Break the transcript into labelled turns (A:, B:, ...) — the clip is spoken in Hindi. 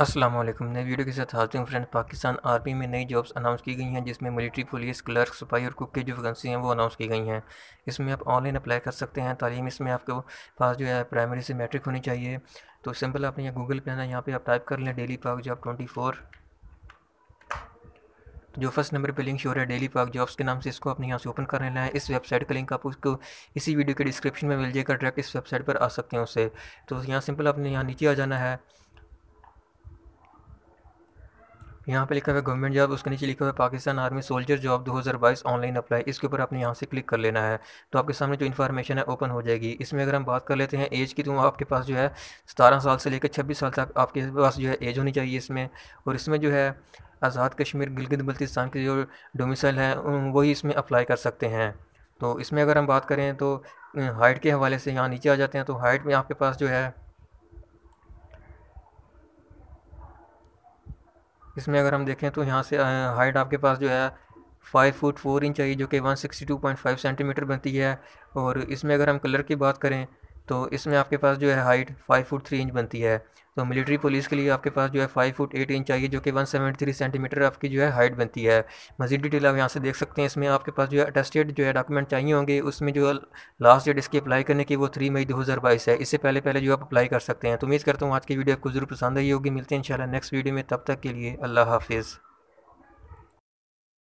A: असलम नई वीडियो के साथ हाजिर हूँ फ्रेंड पाकिस्तान आर्मी में नई जॉब्स अनाउंस की गई हैं जिसमें मिलिट्री पुलिस क्लर्क सफाई और कुक की जो वैकेंसी हैं वो अनाउंस की गई हैं इसमें आप ऑनलाइन अप्लाई कर सकते हैं तालीम इसमें आपके पास जो है प्राइमरी से मैट्रिक होनी चाहिए तो सिंपल आपने यहाँ गूगल पे आना यहाँ पे आप टाइप कर लें डेली पाक जॉब ट्वेंटी फोर तो जो फर्स्ट नंबर पे लिंक शोर है डेली पाक जॉब्स के नाम से इसको अपने यहाँ से ओपन कर लेना है इस वेबसाइट का लिंक आप उसको इसी वीडियो के डिस्क्रिप्शन में मिल जाएगा डायरेक्ट इस वेबसाइट पर आ सकते हैं उससे तो यहाँ सिंपल आपने यहाँ नीचे आ जाना है यहाँ पे लिखा हुआ है गवर्नमेंट जॉब उसके नीचे लिखा हुआ है Pakistan army soldier job 2022 online apply इसके ऊपर आपने यहाँ से क्लिक कर लेना है तो आपके सामने जो इन्फॉर्मेशन है ओपन हो जाएगी इसमें अगर हम बात कर लेते हैं एज की तो आपके पास जो है सतारह साल से लेकर छब्बीस साल तक आपके पास जो है एज होनी चाहिए इसमें और इसमें जो है आज़ाद कश्मीर गिलगित बल्तिस्तान के जो डोमिसल हैं वही इसमें अप्लाई कर सकते हैं तो इसमें अगर हम बात करें तो हाइट के हवाले से यहाँ नीचे आ जाते हैं तो हाइट में आपके पास जो है इसमें अगर हम देखें तो यहाँ से हाइट आपके पास जो है फाइव फुट फोर इंच आई जो कि one sixty two point five centimeter बनती है और इसमें अगर हम कलर की बात करें तो इसमें आपके पास जो है height five foot three inch बनती है तो मिलिट्री पुलिस के लिए आपके पास जो है फाइव फुट एट इंच चाहिए जो कि वन सेवेंटी थ्री सेंटीमीटर आपकी जो है हाइट बनती है मजीद डिटेल आप यहाँ से देख सकते हैं इसमें आपके पास जो है अटेस्टेड जो है डॉक्यूमेंट चाहिए होंगे उसमें जो लास्ट डेट इसकी अप्लाई करने की वो थ्री मई दो हज़ार बाईस है इससे पहले पहले जो आप अप्लाई कर सकते हैं तो उम्मीद करता हूँ आज की वीडियो आपको जरूर पसंद आई होगी मिलते हैं इन नेक्स्ट वीडियो में तब तक के लिए अल्लाह हाफिज़